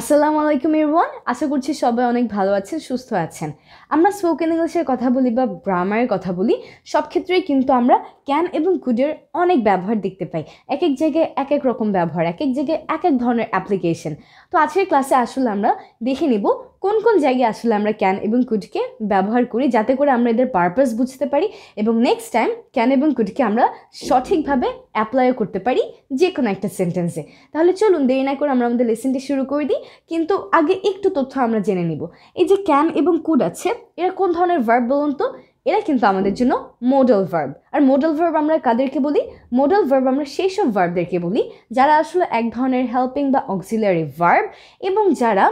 আসসালামু আলাইকুম ইরওয়ান আশা করছি সবাই অনেক ভালো আছেন সুস্থ আছেন আমরা স্পোকেন ইংলিশের কথা বলি বা গ্রামারের কথা বলি সব ক্ষেত্রেই কিন্তু আমরা ক্যান এবং কুডের অনেক ব্যবহার দেখতে পাই এক এক জায়গায় এক এক রকম ব্যবহার এক এক জায়গায় এক এক ধরনের অ্যাপ্লিকেশন তো আজকের ক্লাসে আসলে আমরা দেখে নেব কোন কোন জায়গায় আসলে আমরা ক্যান এবং কুডকে ব্যবহার করি যাতে করে আমরা এদের পারপাস বুঝতে পারি এবং নেক্সট টাইম ক্যান এবং কুডকে আমরা সঠিকভাবে অ্যাপ্লাইও করতে পারি যে কোনো একটা সেন্টেন্সে তাহলে চলুন দেরি না করে আমরা আমাদের লেসেনটি শুরু করে দিই কিন্তু আগে একটু তথ্য আমরা জেনে নিব এই যে ক্যান এবং কুড আছে এরা কোন ধরনের ভার্ব বলুন তো এরা কিন্তু আমাদের জন্য মডেল ভার্ব আর মডেল ভার্ব আমরা কাদেরকে বলি মডেল ভার্ব আমরা সেই সব ভার্বদেরকে বলি যারা আসলে এক ধরনের হেল্পিং বা অক্সিলারি ভার্ব এবং যারা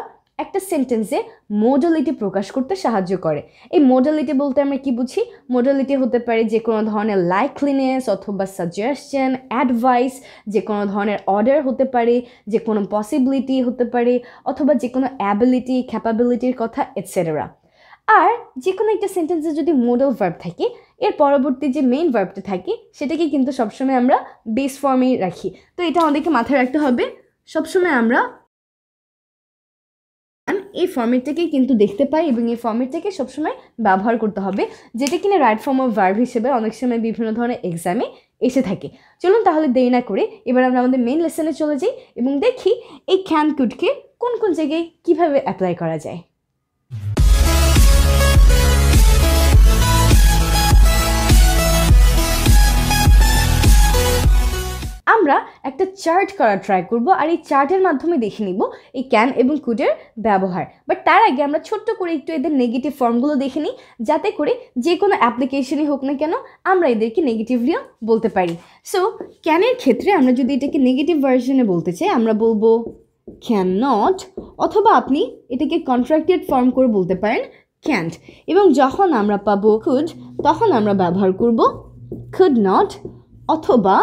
একটা সেন্টেন্সে মডেলিটি প্রকাশ করতে সাহায্য করে এই মডেলিটি বলতে আমরা কি বুঝি মডেলিটি হতে পারে যে কোনো ধরনের লাইকলিনেস অথবা সাজেশন অ্যাডভাইস যে কোনো ধরনের অর্ডার হতে পারে যে কোনো পসিবিলিটি হতে পারে অথবা যে কোনো অ্যাবিলিটি ক্যাপাবিলিটির কথা এটসেট্রা আর যে কোনো একটা সেন্টেন্সে যদি মোডাল ভার্ব থাকে এর পরবর্তী যে মেইন ভার্বটা থাকে সেটাকে কিন্তু সবসময় আমরা বেস ফর্মেই রাখি তো এটা আমাদেরকে মাথায় রাখতে হবে সবসময় আমরা এই ফর্মেটটাকে কিন্তু দেখতে পাই এবং এই ফর্মেটটাকে সবসময় ব্যবহার করতে হবে যেটা কিনা রাইট ফর্ম অফ ভার্ব হিসেবে অনেক সময় বিভিন্ন ধরনের এক্সামে এসে থাকে চলুন তাহলে দেরি না করে এবার আমরা আমাদের মেন লেসনে চলে যাই এবং দেখি এই খ্যান কুটকে কোন কোন জায়গায় কীভাবে অ্যাপ্লাই করা যায় আমরা একটা চার্ট করার ট্রাই করব আর এই চার্টের মাধ্যমে দেখে নিব এই ক্যান এবং কুডের ব্যবহার বাট তার আগে আমরা ছোট্ট করে একটু এদের নেগেটিভ ফর্মগুলো দেখে নিই যাতে করে যে কোনো অ্যাপ্লিকেশনই হোক না কেন আমরা এদেরকে নেগেটিভলিও বলতে পারি সো ক্যানের ক্ষেত্রে আমরা যদি এটাকে নেগেটিভ ভার্সনে বলতে চাই আমরা বলবো ক্যান নট অথবা আপনি এটাকে কন্ট্রাক্টেড ফর্ম করে বলতে পারেন ক্যান্ট এবং যখন আমরা পাবো খুড তখন আমরা ব্যবহার করব খুড নট অথবা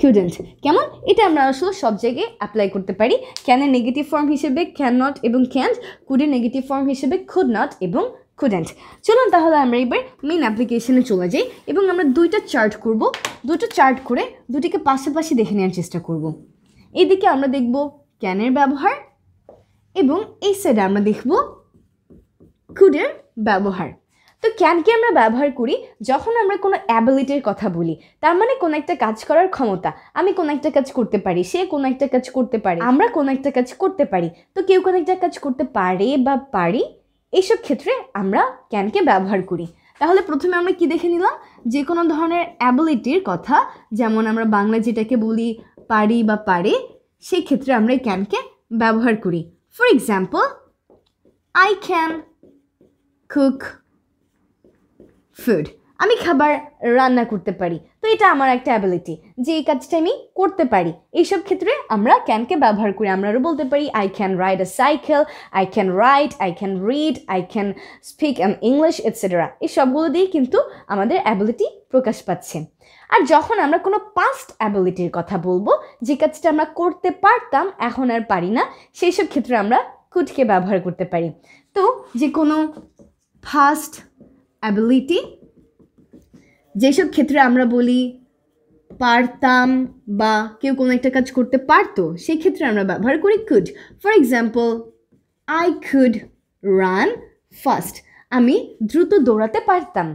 কিউডেন্ট কেমন এটা আমরা আসলে সব জায়গায় অ্যাপ্লাই করতে পারি ক্যানের নেগেটিভ ফর্ম হিসেবে ক্যান নট এবং ক্যান্ট কুডের নেগেটিভ ফর্ম হিসেবে খুড নট এবং কুডেন্ট চলুন তাহলে আমরা এবার মেন অ্যাপ্লিকেশনে চলে যাই এবং আমরা দুইটা চার্ট করব দুটো চার্ট করে দুটিকে পাশাপাশি দেখে নেওয়ার চেষ্টা করব। এদিকে আমরা দেখব ক্যানের ব্যবহার এবং এই সাইডে আমরা দেখব কুডের ব্যবহার তো ক্যানকে আমরা ব্যবহার করি যখন আমরা কোনো অ্যাবিলিটির কথা বলি তার মানে কোনো একটা কাজ করার ক্ষমতা আমি কোনো একটা কাজ করতে পারি সে কোনো একটা কাজ করতে পারে আমরা কোনো একটা কাজ করতে পারি তো কেউ কোনো একটা কাজ করতে পারে বা পারি এইসব ক্ষেত্রে আমরা ক্যানকে ব্যবহার করি তাহলে প্রথমে আমরা কি দেখে নিলাম যে কোনো ধরনের অ্যাবিলিটির কথা যেমন আমরা বাংলা যেটাকে বলি পারি বা পারে সেই ক্ষেত্রে আমরা এই ক্যানকে ব্যবহার করি for example I can cook food আমি খাবার রান্না করতে পারি তো এটা আমার একটা অ্যাবিলিটি যে এই কাজটা আমি করতে পারি এইসব ক্ষেত্রে আমরা ক্যানকে ব্যবহার করি আমরা আরও বলতে পারি I can ride a cycle I can write I can read I can speak an English etcetera এই সবগুলো দিয়েই কিন্তু আমাদের অ্যাবিলিটি প্রকাশ পাচ্ছে আর যখন আমরা কোনো পাস্ট অ্যাবিলিটির কথা বলবো যে কাজটা আমরা করতে পারতাম এখন আর পারি না সেই সব ক্ষেত্রে আমরা কুটকে ব্যবহার করতে পারি তো যে কোনো ফাস্ট অ্যাবিলিটি যেসব ক্ষেত্রে আমরা বলি পারতাম বা কেউ কোনো একটা কাজ করতে পারতো সেই ক্ষেত্রে আমরা ব্যবহার করি could for example I could run fast আমি দ্রুত দৌড়াতে পারতাম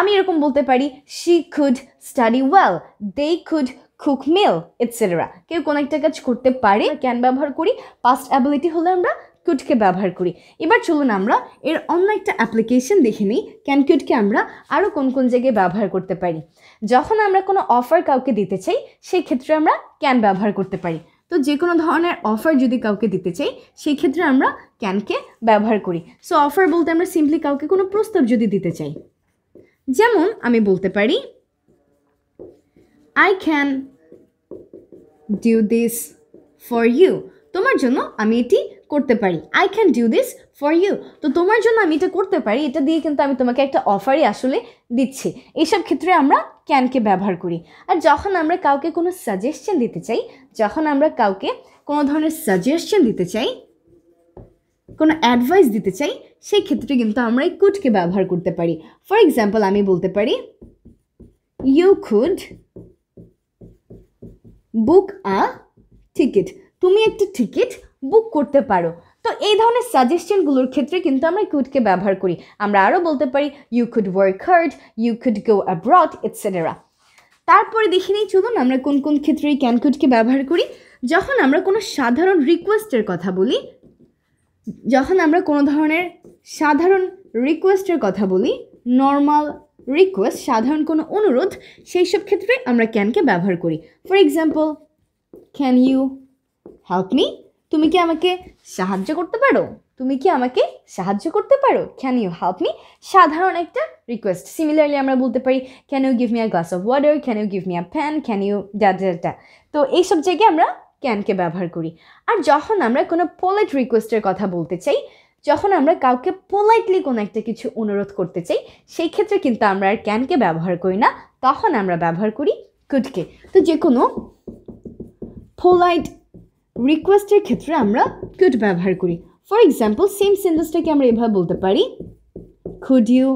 আমি এরকম বলতে পারি she could study well they could cook meal etcetera কেউ কোনো একটা কাজ করতে পারে ক্যান ব্যবহার করি পাস্ট অ্যাবিলিটি হলে আমরা কিউটকে ব্যবহার করি এবার চলুন আমরা এর অন্য একটা অ্যাপ্লিকেশন দেখে নিই ক্যান কিউটকে আমরা আরও কোন কোন জায়গায় ব্যবহার করতে পারি যখন আমরা কোনো অফার কাউকে দিতে চাই সেই ক্ষেত্রে আমরা ক্যান ব্যবহার করতে পারি তো যে কোনো ধরনের অফার যদি কাউকে দিতে চাই সেই ক্ষেত্রে আমরা ক্যানকে ব্যবহার করি সো অফার বলতে আমরা সিম্পলি কাউকে কোনো প্রস্তাব যদি দিতে চাই যেমন আমি বলতে পারি I can do this for you তোমার জন্য আমি এটি করতে পারি I can do this for you তো তোমার জন্য আমি এটা করতে পারি এটা দিয়ে কিন্তু আমি তোমাকে একটা অফারই আসলে দিচ্ছি এইসব ক্ষেত্রে আমরা ক্যানকে ব্যবহার করি আর যখন আমরা কাউকে কোনো সাজেশন দিতে চাই যখন আমরা কাউকে কোনো ধরনের সাজেশন দিতে চাই কোনো অ্যাডভাইস দিতে চাই সেই ক্ষেত্রে কিন্তু আমরা এই কুডকে ব্যবহার করতে পারি ফর এক্সাম্পল আমি বলতে পারি you could book a ticket তুমি একটি টিকিট বুক করতে পারো তো এই ধরনের সাজেশনগুলোর ক্ষেত্রে কিন্তু আমরা কুডকে ব্যবহার করি আমরা আরও বলতে পারি you could work hard you could go abroad etcetera তারপরে দেখে নিই চলুন আমরা কোন কোন ক্ষেত্রে এই ক্যান কুডকে ব্যবহার করি যখন আমরা কোনো সাধারণ রিকোয়েস্টের কথা বলি যখন আমরা কোনো ধরনের সাধারণ রিকোয়েস্টের কথা বলি নর্মাল রিকোয়েস্ট সাধারণ কোনো অনুরোধ সেই সব ক্ষেত্রে আমরা ক্যানকে ব্যবহার করি for example can you help me তুমি কি আমাকে সাহায্য করতে পারো তুমি কি আমাকে সাহায্য করতে পারো ক্যান ইউ হেল্প মি সাধারণ একটা রিকোয়েস্ট সিমিলারলি আমরা বলতে পারি can you give me a glass of water can you give me a fan can you data তো এইসব জায়গায় আমরা ক্যানকে ব্যবহার করি আর যখন আমরা কোনো পোলাইট রিকোয়েস্টের কথা বলতে চাই যখন আমরা কাউকে পোলাইটলি কোনো একটা কিছু অনুরোধ করতে চাই সেই ক্ষেত্রে কিন্তু আমরা আর ক্যানকে ব্যবহার করি না তখন আমরা ব্যবহার করি কুডকে তো যে কোনো পোলাইট রিকোয়েস্টের ক্ষেত্রে আমরা কুড ব্যবহার করি ফর এক্সাম্পল সেম সেন্টেন্সটাকে আমরা এভাবে বলতে পারি could you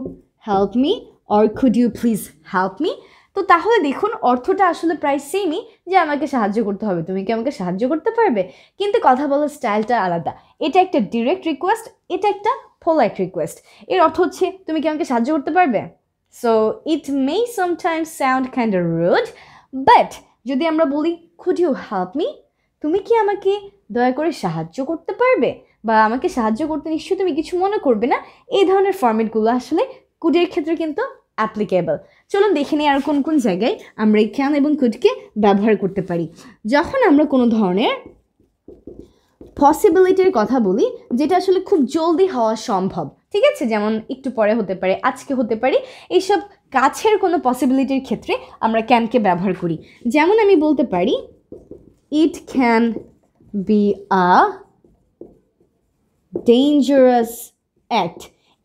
help me or could you please help me তো তাহলে দেখুন অর্থটা আসলে প্রায় সেমই যে আমাকে সাহায্য করতে হবে তুমি কি আমাকে সাহায্য করতে পারবে কিন্তু কথা বলার স্টাইলটা আলাদা এটা একটা ডিরেক্ট রিকোয়েস্ট এটা একটা ফোলাইট রিকোয়েস্ট এর অর্থ হচ্ছে তুমি কি আমাকে সাহায্য করতে পারবে so it may sometimes sound kind rude but যদি আমরা বলি খুড ইউ হেল্প মি তুমি কি আমাকে দয়া করে সাহায্য করতে পারবে বা আমাকে সাহায্য করতে নিশ্চয়ই তুমি কিছু মনে করবে না এই ধরনের ফর্মেটগুলো আসলে কুডের ক্ষেত্রে কিন্তু অ্যাপ্লিকেবল চলুন দেখে নিই আর কোন কোন জায়গায় আমরা এই ক্যান এবং কুডকে ব্যবহার করতে পারি যখন আমরা কোনো ধরনের পসিবিলিটির কথা বলি যেটা আসলে খুব জলদি হওয়া সম্ভব ঠিক আছে যেমন একটু পরে হতে পারে আজকে হতে পারে এইসব কাছের কোনো পসিবিলিটির ক্ষেত্রে আমরা ক্যানকে ব্যবহার করি যেমন আমি বলতে পারি it can be a dangerous act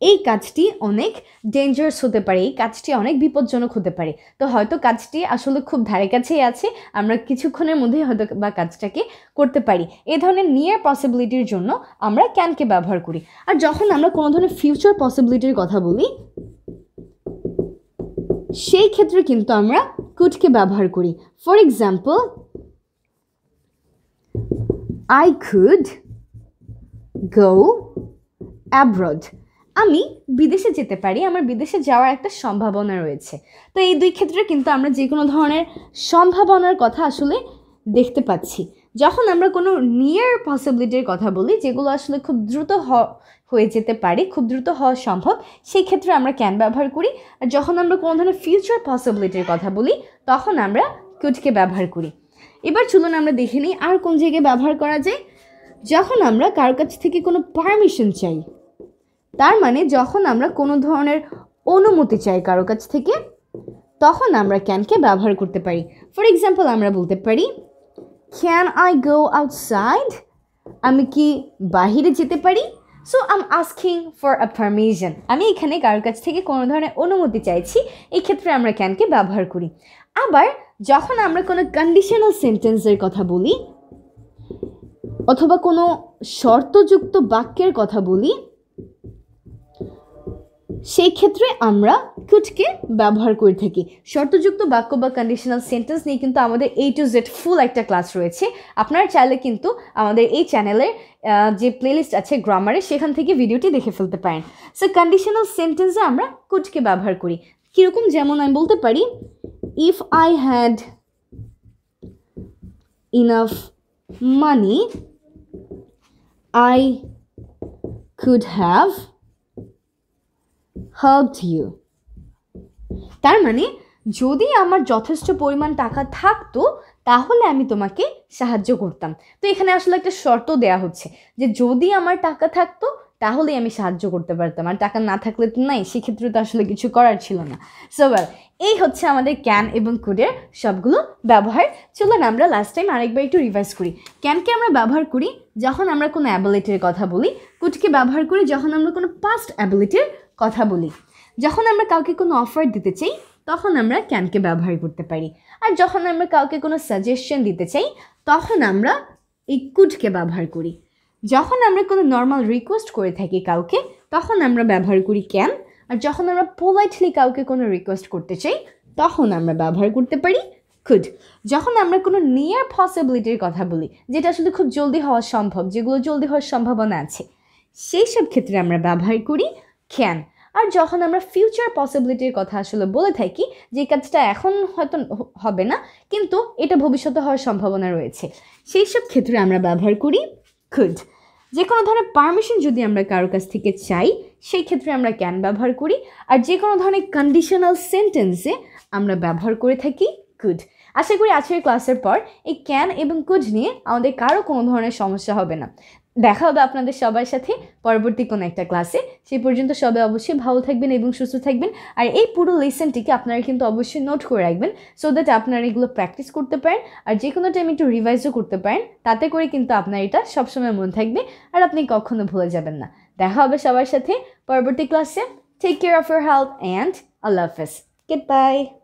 এই কাজটি অনেক ডেঞ্জারাস হতে পারে এই কাজটি অনেক বিপজ্জনক হতে পারে তো হয়তো কাজটি আসলে খুব ধারে কাছেই আছে আমরা কিছুক্ষণের মধ্যেই হয়তো বা কাজটাকে করতে পারি এ ধরনের নিয়ার পসিবিলিটির জন্য আমরা ক্যানকে ব্যবহার করি আর যখন আমরা কোনো ধরনের ফিউচার পসিবিলিটির কথা বলি সেই ক্ষেত্রে কিন্তু আমরা কুটকে ব্যবহার করি for example I could go abroad আমি বিদেশে যেতে পারি আমার বিদেশে যাওয়ার একটা সম্ভাবনা রয়েছে তো এই দুই ক্ষেত্রে কিন্তু আমরা যে কোনো ধরনের সম্ভাবনার কথা আসলে দেখতে পাচ্ছি যখন আমরা কোনো নিয়ার পসিবিলিটির কথা বলি যেগুলো আসলে খুব দ্রুত হ হয়ে যেতে পারে খুব দ্রুত হওয়া সম্ভব সেই ক্ষেত্রে আমরা ক্যান ব্যবহার করি আর যখন আমরা কোনো ধরনের ফিউচার পসিবিলিটির কথা বলি তখন আমরা কুটকে ব্যবহার করি এবার চলুন আমরা দেখে নিই আর কোন জায়গায় ব্যবহার করা যায় যখন আমরা কারোর কাছ থেকে কোনো পারমিশন চাই তার মানে যখন আমরা কোনো ধরনের অনুমতি চাই কারো কাছ থেকে তখন আমরা ক্যানকে ব্যবহার করতে পারি ফর এক্সাম্পল আমরা বলতে পারি ক্যান আই গো আউটসাইড আমি কি বাহিরে যেতে পারি so I'm asking for a permission আমি এখানে কারোর কাছ থেকে কোনো ধরনের অনুমতি চাইছি এক্ষেত্রে আমরা ক্যানকে ব্যবহার করি আবার যখন আমরা কোনো কন্ডিশনাল সেন্টেন্সের কথা বলি অথবা কোনো শর্তযুক্ত বাক্যের কথা বলি সেই ক্ষেত্রে আমরা কুটকে ব্যবহার করে থাকি শর্তযুক্ত বাক্য বা কন্ডিশনাল সেন্টেন্স নিয়ে কিন্তু আমাদের এই টু জেড ফুল একটা ক্লাস রয়েছে আপনারা চাইলে কিন্তু আমাদের এই চ্যানেলের যে প্লেলিস্ট আছে গ্রামারে সেখান থেকে ভিডিওটি দেখে ফেলতে পারেন সো কন্ডিশনাল সেন্টেন্সে আমরা কুটকে ব্যবহার করি কীরকম যেমন আমি বলতে পারি if I had enough money, I could have helped you. তার মানে যদি আমার যথেষ্ট পরিমাণ টাকা থাকতো তাহলে আমি তোমাকে সাহায্য করতাম তো এখানে আসলে একটা শর্ত দেয়া হচ্ছে যে যদি আমার টাকা থাকতো তাহলেই আমি সাহায্য করতে পারতাম আর টাকা না থাকলে তো নাই সেক্ষেত্রে তো আসলে কিছু করার ছিল না সো ওয়েল এই হচ্ছে আমাদের ক্যান এবং কুডের সবগুলো ব্যবহার চলুন আমরা লাস্ট টাইম আরেকবার একটু রিভাইজ করি ক্যানকে আমরা ব্যবহার করি যখন আমরা কোনো অ্যাবিলিটির কথা বলি কুডকে ব্যবহার করি যখন আমরা কোনো পাস্ট অ্যাবিলিটির কথা বলি যখন আমরা কাউকে কোনো অফার দিতে চাই তখন আমরা ক্যানকে ব্যবহার করতে পারি আর যখন আমরা কাউকে কোনো সাজেশন দিতে চাই তখন আমরা এই কুডকে ব্যবহার করি যখন আমরা কোনো নর্মাল রিকোয়েস্ট করে থাকি কাউকে তখন আমরা ব্যবহার করি ক্যান আর যখন আমরা পোলাইটলি কাউকে কোনো রিকোয়েস্ট করতে চাই তখন আমরা ব্যবহার করতে পারি কুড যখন আমরা কোনো নিয়ার পসিবিলিটির কথা বলি যেটা আসলে খুব জলদি হওয়া সম্ভব যেগুলো জলদি হওয়ার সম্ভাবনা আছে সেই সব ক্ষেত্রে আমরা ব্যবহার করি ক্যান আর যখন আমরা ফিউচার পসিবিলিটির কথা আসলে বলে থাকি যে কাজটা এখন হয়তো হবে না কিন্তু এটা ভবিষ্যতে হওয়ার সম্ভাবনা রয়েছে সেই সব ক্ষেত্রে আমরা ব্যবহার করি কুড যে কোনো ধরনের পারমিশন যদি আমরা কারো কাছ থেকে চাই সেই ক্ষেত্রে আমরা ক্যান ব্যবহার করি আর যে কোনো ধরনের কন্ডিশনাল সেন্টেন্সে আমরা ব্যবহার করে থাকি কুড আশা করি আজকের ক্লাসের পর এই ক্যান এবং কুড নিয়ে আমাদের কারো কোনো ধরনের সমস্যা হবে না দেখা হবে আপনাদের সবার সাথে পরবর্তী কোনো একটা ক্লাসে সেই পর্যন্ত সবাই অবশ্যই ভালো থাকবেন এবং সুস্থ থাকবেন আর এই পুরো লেসেনটিকে আপনারা কিন্তু অবশ্যই নোট করে রাখবেন সো দ্যাট আপনারা এগুলো প্র্যাকটিস করতে পারেন আর যে কোনো টাইম একটু রিভাইজও করতে পারেন তাতে করে কিন্তু আপনার এটা সবসময় মনে থাকবে আর আপনি কখনো ভুলে যাবেন না দেখা হবে সবার সাথে পরবর্তী ক্লাসে take care of your health and আল্লাহ হাফেজ গুড বাই